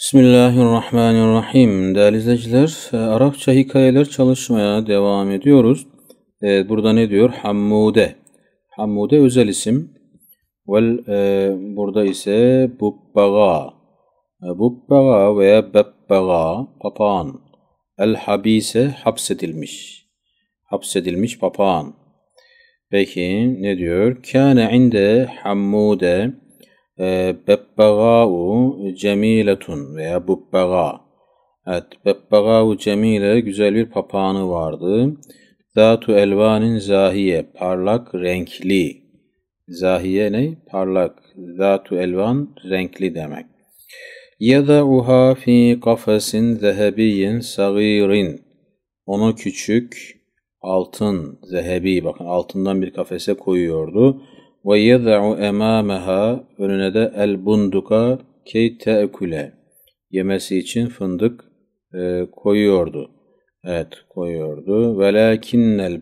Bismillahirrahmanirrahim. Değerli izleyiciler, e, Arapça hikayeler çalışmaya devam ediyoruz. E, burada ne diyor? Hammude. Hammude özel isim. Vel, e, burada ise bubbaga. E, bubbaga veya bebbaga, papağan. El habise hapsedilmiş. Hapsedilmiş papağan. Peki ne diyor? Kâne inde hammude. Hammude. E, Bebbegâ'u cemiletun veya bubbegâ. Evet, Bebbegâ'u cemile güzel bir papağanı vardı. Zatu elvanin zahiye, parlak, renkli. Zahiye ne? Parlak. Zatu elvan, renkli demek. يَذَعُهَا fi kafesin ذَهَبِيٍ صَغِيرٍ Onu küçük, altın, zehebi, bakın altından bir kafese koyuyordu. Ve yed'u emâmeha önüne de el bunduka key te'kule yemesi için fındık e, koyuyordu. Evet koyuyordu. Ve lakinnel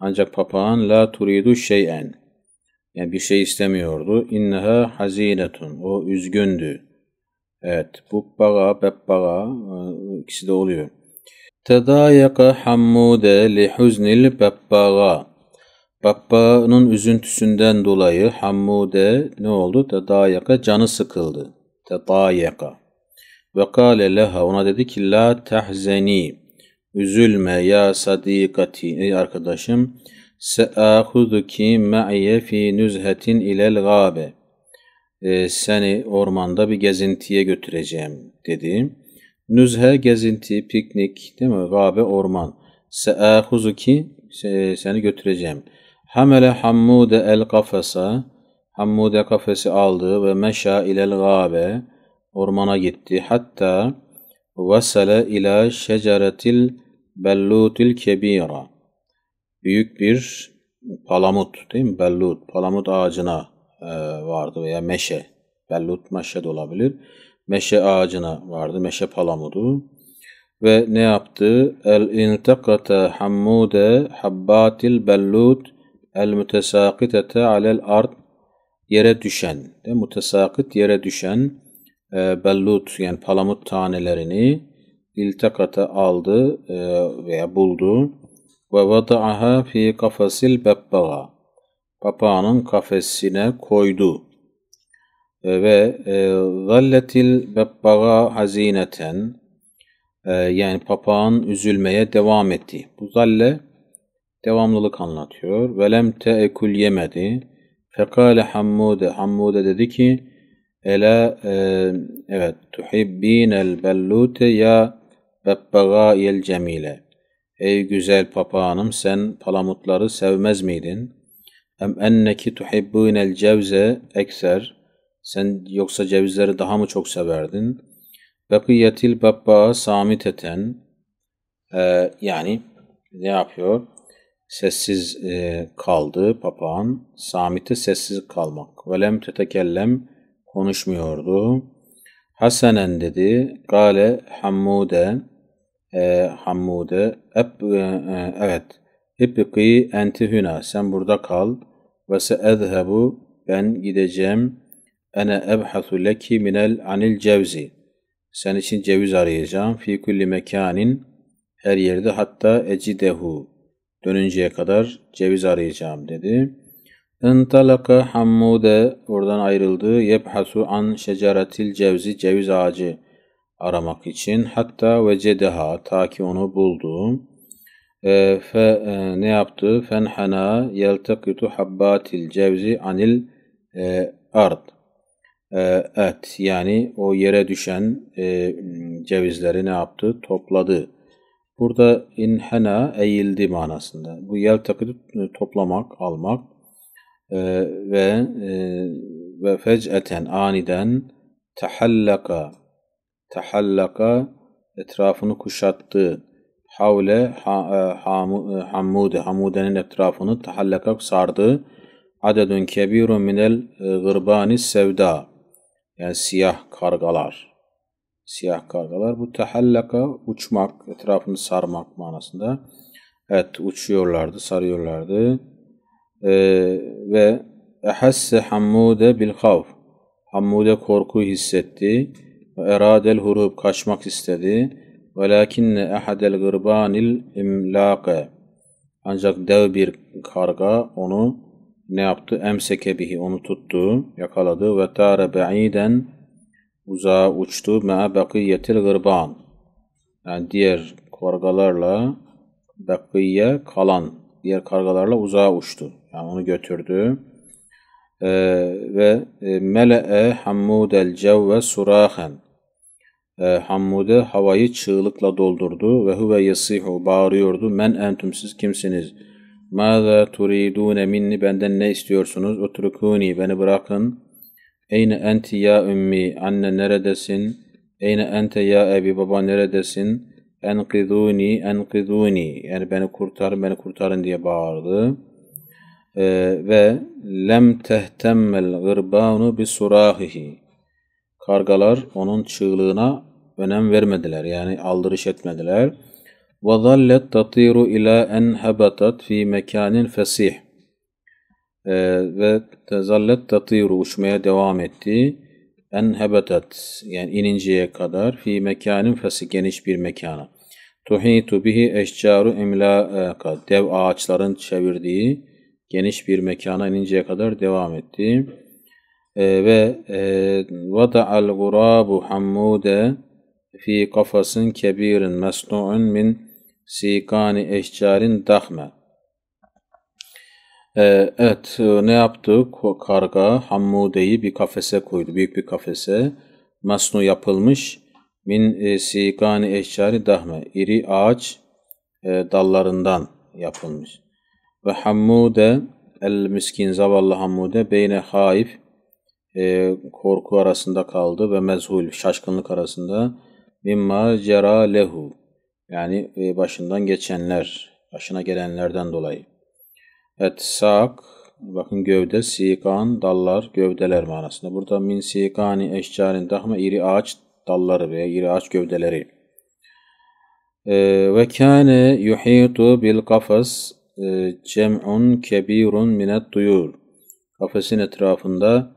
ancak papağan la turidu şey'en yani bir şey istemiyordu. İnneha hazinetun o üzgündü. Evet bu baga bebbaga e, ikisi de oluyor. Tedayaka hammude li huznil bebbaga Babba'nın üzüntüsünden dolayı Hammude ne oldu? Tedayaka canı sıkıldı. Tedayaka. Ve kâle leha ona dedi ki la tehzeni. Üzülme ya sadikati. Ey arkadaşım. Se'ahuduki me'ye fi nüzhetin ilel gâbe. E, seni ormanda bir gezintiye götüreceğim dedi. Nüzhe gezinti, piknik değil mi? Gâbe orman. Se'ahuzuki seni götüreceğim. Hamele Hammude el kafesa, Hammude kafesi aldı ve meşa ilel gabe, ormana gitti. Hatta vesele ila şeceretil bellutil kebira. Büyük bir palamut değil mi? Bellut, palamut ağacına e, vardı veya meşe. Bellut meşe de olabilir. Meşe ağacına vardı, meşe palamudu. Ve ne yaptı? El intakata hammude habbatil bellut el mutesakitete alel ard yere düşen de mutesakit yere düşen e, bellut yani palamut tanelerini iltakata aldı e, veya buldu ve vada'aha fi kafasil bebbaga papağanın kafesine koydu e, ve e, zalletil bebbaga hazineten e, yani papağan üzülmeye devam etti. Bu zalle devamlılık anlatıyor. Velem teekul yemedi. Fekale Hammude. Hammude dedi ki Ela e, evet el bellute ya bebbagayel cemile. Ey güzel papağanım sen palamutları sevmez miydin? Em enneki el cevze ekser. Sen yoksa cevizleri daha mı çok severdin? Bekiyetil bebba samiteten. Ee, yani ne yapıyor? sessiz e, kaldı papağan. samiti sessiz kalmak. Velem tetekellem konuşmuyordu. Hasenen dedi. Gale Hammude e, Hammude Eb, e, e, evet İbqi enti hüna sen burada kal ve se edhebu ben gideceğim ene ebhasu leki minel anil cevzi sen için ceviz arayacağım fi kulli mekanin her yerde hatta ecidehu dönünceye kadar ceviz arayacağım dedi. Entalaka hammude oradan ayrıldı. Yebhasu an şeceratil cevzi ceviz ağacı aramak için. Hatta ve cedeha ta ki onu buldu. E, fe, e, ne yaptı? Fenhana yeltekitu habbatil cevzi anil e, ard. E, et yani o yere düşen e, cevizleri ne yaptı? Topladı Burada inhena eğildi manasında. Bu yel yeltakıdı e, toplamak, almak e, ve e, ve fec'eten aniden tahallaka tahallaka etrafını kuşattı. Havle ha, e, hamu, e, hamude, hamudenin etrafını tahallaka sardı. Adedun kebirun minel gırbani sevda. Yani siyah kargalar. Siyah kargalar. Bu tehallaka uçmak, etrafını sarmak manasında. Evet uçuyorlardı, sarıyorlardı. Ee, ve ehasse hammude bil havf. Hammude korku hissetti. Ve eradel hurub kaçmak istedi. Velakinne ehadel gırbanil imlâke. Ancak dev bir karga onu ne yaptı? Emseke onu tuttu, yakaladı. Ve târe be'iden uzağa uçtu me'a bakiyetil gırban. Yani diğer kargalarla bakiye kalan diğer kargalarla uzağa uçtu. Yani onu götürdü. Ee, ve e, mele'e hammudel cevve surahen. Ee, Hammude havayı çığlıkla doldurdu ve huve yasihu bağırıyordu. Men entüm siz kimsiniz? Mâzâ turidûne minni benden ne istiyorsunuz? Utrukûni beni bırakın. Eyne enti ya ümmi, anne neredesin? Eyne ente ya ebi, baba neredesin? Enkiduni, enkiduni. Yani beni kurtarın, beni kurtarın diye bağırdı. Ee, ve lem tehtemmel gırbanu bi surahihi. Kargalar onun çığlığına önem vermediler. Yani aldırış etmediler. Ve zallet tatiru ila en habatat fi mekanin fesih e, ve tezallet tatiru uçmaya devam etti. En hebetet yani ininceye kadar fi mekanin fesi geniş bir mekana. Tuhitu bihi eşcaru emlaka dev ağaçların çevirdiği geniş bir mekana ininceye kadar devam etti. Ee, e, ve al gurabu hammude fi kafasın kebirin mesnu'un min sikani eşcarin dahme. Ee, evet e, ne yaptı? Karga Hammude'yi bir kafese koydu. Büyük bir kafese. Masnu yapılmış. Min e, sigani eşcari dahme. iri ağaç e, dallarından yapılmış. Ve Hammude el miskin zavallı Hammude beyne haif e, korku arasında kaldı ve mezhul şaşkınlık arasında mimma cera lehu yani e, başından geçenler başına gelenlerden dolayı Etsak bakın gövde, sikan, dallar, gövdeler manasında. Burada min sikani eşcarin dahma iri ağaç dalları veya iri ağaç gövdeleri. Ve kâne yuhitu bil kafes e, cem'un kebirun minet duyur. Kafesin etrafında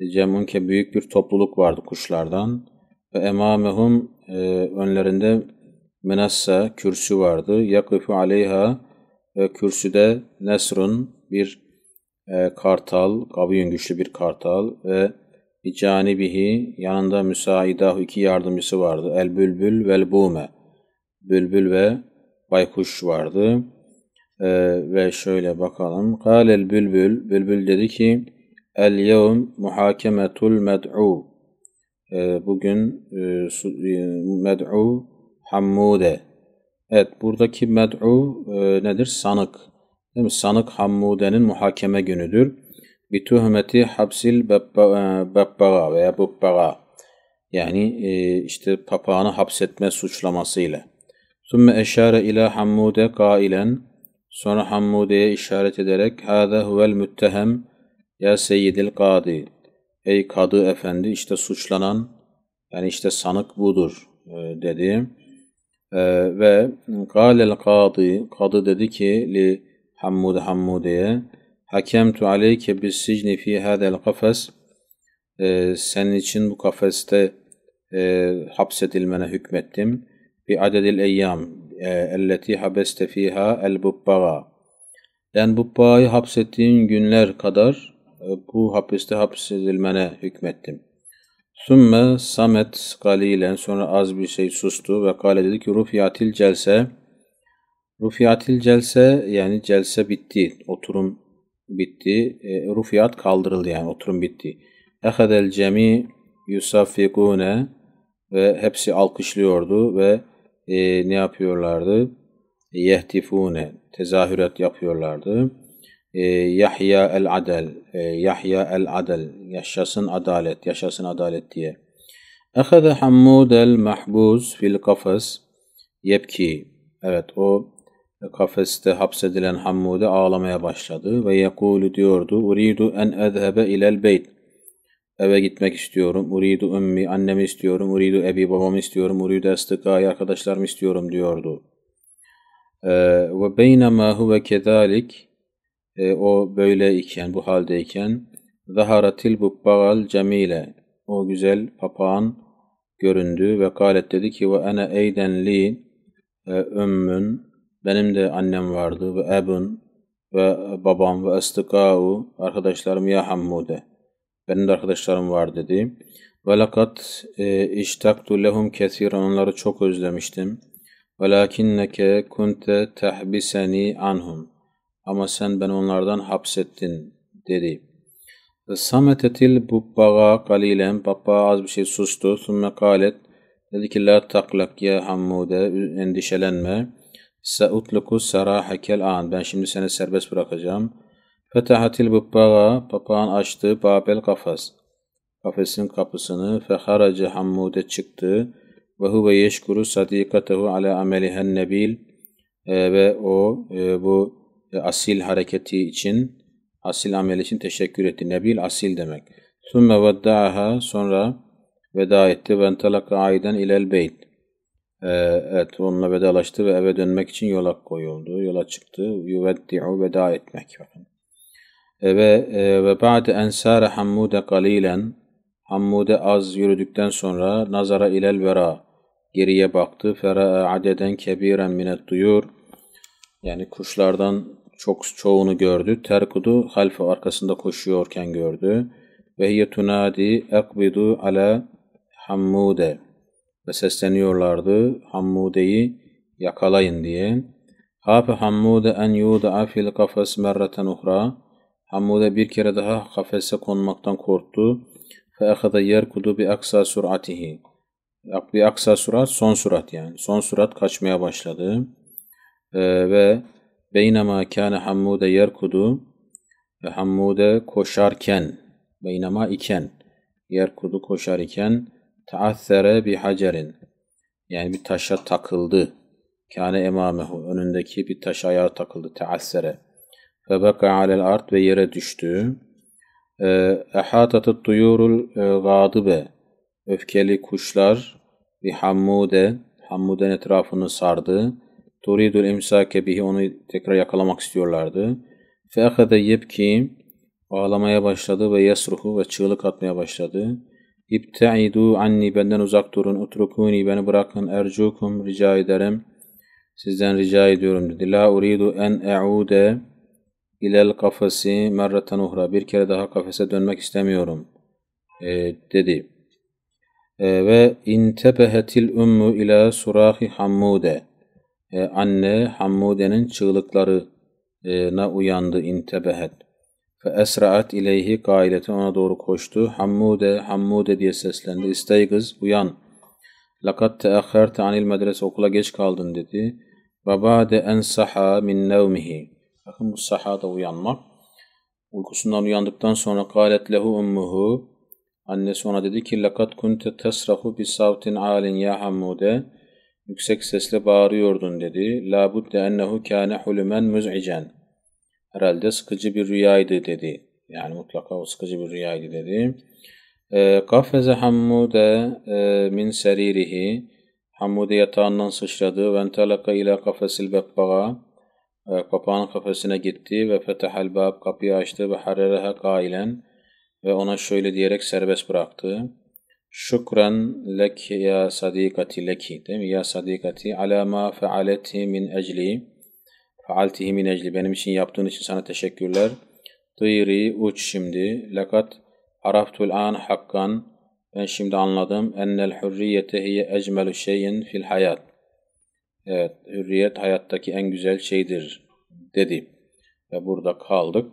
e, cem'un ke büyük bir topluluk vardı kuşlardan. Ve emamehum e, önlerinde menassa kürsü vardı. Yakıfü aleyha ve kürsüde Nesrun bir e, kartal, gaviyun güçlü bir kartal ve bicanibihi yanında müsaidahu iki yardımcısı vardı. El bülbül ve el bume. Bülbül ve baykuş vardı. E, ve şöyle bakalım. Kal el bülbül. Bülbül dedi ki El yevm muhakemetul med'u. E, bugün e, e med'u hammude Evet buradaki med'u e, nedir? Sanık. Değil mi? Sanık Hammude'nin muhakeme günüdür. Bituhmeti hapsil e, bebbaga veya bebbaga. Yani e, işte papağanı hapsetme suçlamasıyla. Sümme eşare ila Hammude kailen. Sonra Hammude'ye işaret ederek Hâze huvel müttehem ya seyyidil kadi. Ey kadı efendi işte suçlanan yani işte sanık budur e, dedi. Ee, ve galel kadı, kadı dedi ki li Hammud Hammude'ye Hakemtu aleyke bis sicni fi hadel kafes ee, senin için bu kafeste e, hapsedilmene hükmettim. Bi adedil eyyam e, elleti habeste fiha el bubbaga yani bubbagayı hapsettiğin günler kadar e, bu hapiste hapsedilmene hükmettim. Sümme samet galilen sonra az bir şey sustu ve kale dedi ki rufiyatil celse rufiyatil celse yani celse bitti oturum bitti e, rufiyat kaldırıldı yani oturum bitti. Ehadel cemi yusaffikune ve hepsi alkışlıyordu ve e, ne yapıyorlardı? Yehtifune tezahürat yapıyorlardı e, Yahya el-Adel, e, Yahya el-Adel, yaşasın adalet, yaşasın adalet diye. Ehede Hammud el-Mahbuz fil kafes yepki. Evet o kafeste hapsedilen Hammud'e ağlamaya başladı ve yekulu diyordu. Uridu en ezhebe ilel beyt. Eve gitmek istiyorum. Uridu ümmi, annemi istiyorum. Uridu ebi, babamı istiyorum. Uridu estıkayı, arkadaşlarımı istiyorum diyordu. Ee, ve beynema huve kedalik e, o iken, bu haldeyken zaharatil bagal cemile o güzel papağan göründü ve kalet dedi ki ve ene eyden li e, ümmün benim de annem vardı ve ebun ve babam ve estikau arkadaşlarım ya hammude benim de arkadaşlarım var dedi. Ve lakat e, iştaktu lehum kesiren onları çok özlemiştim. Ve Velakinneke kunte tehbiseni anhum. Ama sen ben onlardan hapsettin dedi. Sametetil bubbaga kalilen. Baba az bir şey sustu. Sümme kalet. Dedi ki la taklak ya hammude. Endişelenme. Seutluku sarahakel an. Ben şimdi seni serbest bırakacağım. Fetahatil bubbaga. Papağan açtı. Babel kafas. Kafesin kapısını. Feharace hammude çıktı. Ve huve yeşkuru sadikatehu ala amelihen nebil. Ee, ve o e, bu asil hareketi için, asil amel için teşekkür etti. Nebil asil demek. Sümme veddaha sonra veda etti. Ve entalaka aiden ilel beyt. Ee, evet onunla vedalaştı ve eve dönmek için yola koyuldu. Yola çıktı. Yuveddi'u veda etmek. Bakın. Ve e, ve ba'de ensare hammude kalilen Hammude az yürüdükten sonra nazara ilel vera geriye baktı. Fera'a adeden kebiren minet duyur. Yani kuşlardan çok çoğunu gördü. Terkudu halfe arkasında koşuyorken gördü. Ve hiye tunadi ekbidu ala hammude ve sesleniyorlardı Hammude'yi yakalayın diye. Hafe Hammude en yuda'a fil kafes merreten uhra. Hammude bir kere daha kafese konmaktan korktu. Fe ehada yerkudu bi aksa suratihi. Bi aksa surat son surat yani. Son surat kaçmaya başladı. Ee, ve Beynema kâne Hammude yerkudu ve Hammude koşarken, beynema iken, yerkudu koşar iken taassere bi hacerin. Yani bir taşa takıldı. Kâne emamehu önündeki bir taş ayağı takıldı. Taassere. Ve beka alel art ve yere düştü. Ee, ehatatı duyurul e, gâdıbe. Öfkeli kuşlar bi hammude, hammude'nin etrafını sardı. Turidul imsake bihi onu tekrar yakalamak istiyorlardı. Fe ahade yebki ağlamaya başladı ve yesruhu ve çığlık atmaya başladı. İbtaidu anni benden uzak durun. Utrukuni beni bırakın. Ercukum rica ederim. Sizden rica ediyorum dedi. La uridu en e'ude ilel kafesi merraten uhra. Bir kere daha kafese dönmek istemiyorum e, dedi. E, ve intebehetil ümmü ila surahi hammude e, anne Hammude'nin çığlıklarına uyandı intebehet. Fe esraat ileyhi gaileti ona doğru koştu. Hammude, Hammude diye seslendi. İstey kız uyan. Lakat teahherte anil medrese okula geç kaldın dedi. Baba de en saha min nevmihi. Bakın bu saha da uyanmak. Uykusundan uyandıktan sonra kâlet lehu ummuhu. Annesi ona dedi ki lakat kunte tesrahu bi savtin alin ya Hammude yüksek sesle bağırıyordun dedi. Labudde ennehu kâne hulümen müz'icen. Herhalde sıkıcı bir rüyaydı dedi. Yani mutlaka o sıkıcı bir rüyaydı dedi. Ee, Kafeze hammude e, min seririhi. Hammude yatağından sıçradı. Ve entelaka ila kafesil bebbağa. Ee, papağan kafesine gitti ve fetehel bab kapıyı açtı ve harerehe kailen ve ona şöyle diyerek serbest bıraktı. Şükran lek ya sadikati leki değil mi? Ya sadikati ala ma fealeti min ecli fealtihi min ecli benim için yaptığın için sana teşekkürler. Tıyrı uç şimdi. Lekat araftul an hakkan ben şimdi anladım. Ennel hürriyete hiye ecmelü şeyin fil hayat. Evet, hürriyet hayattaki en güzel şeydir dedi. Ve burada kaldık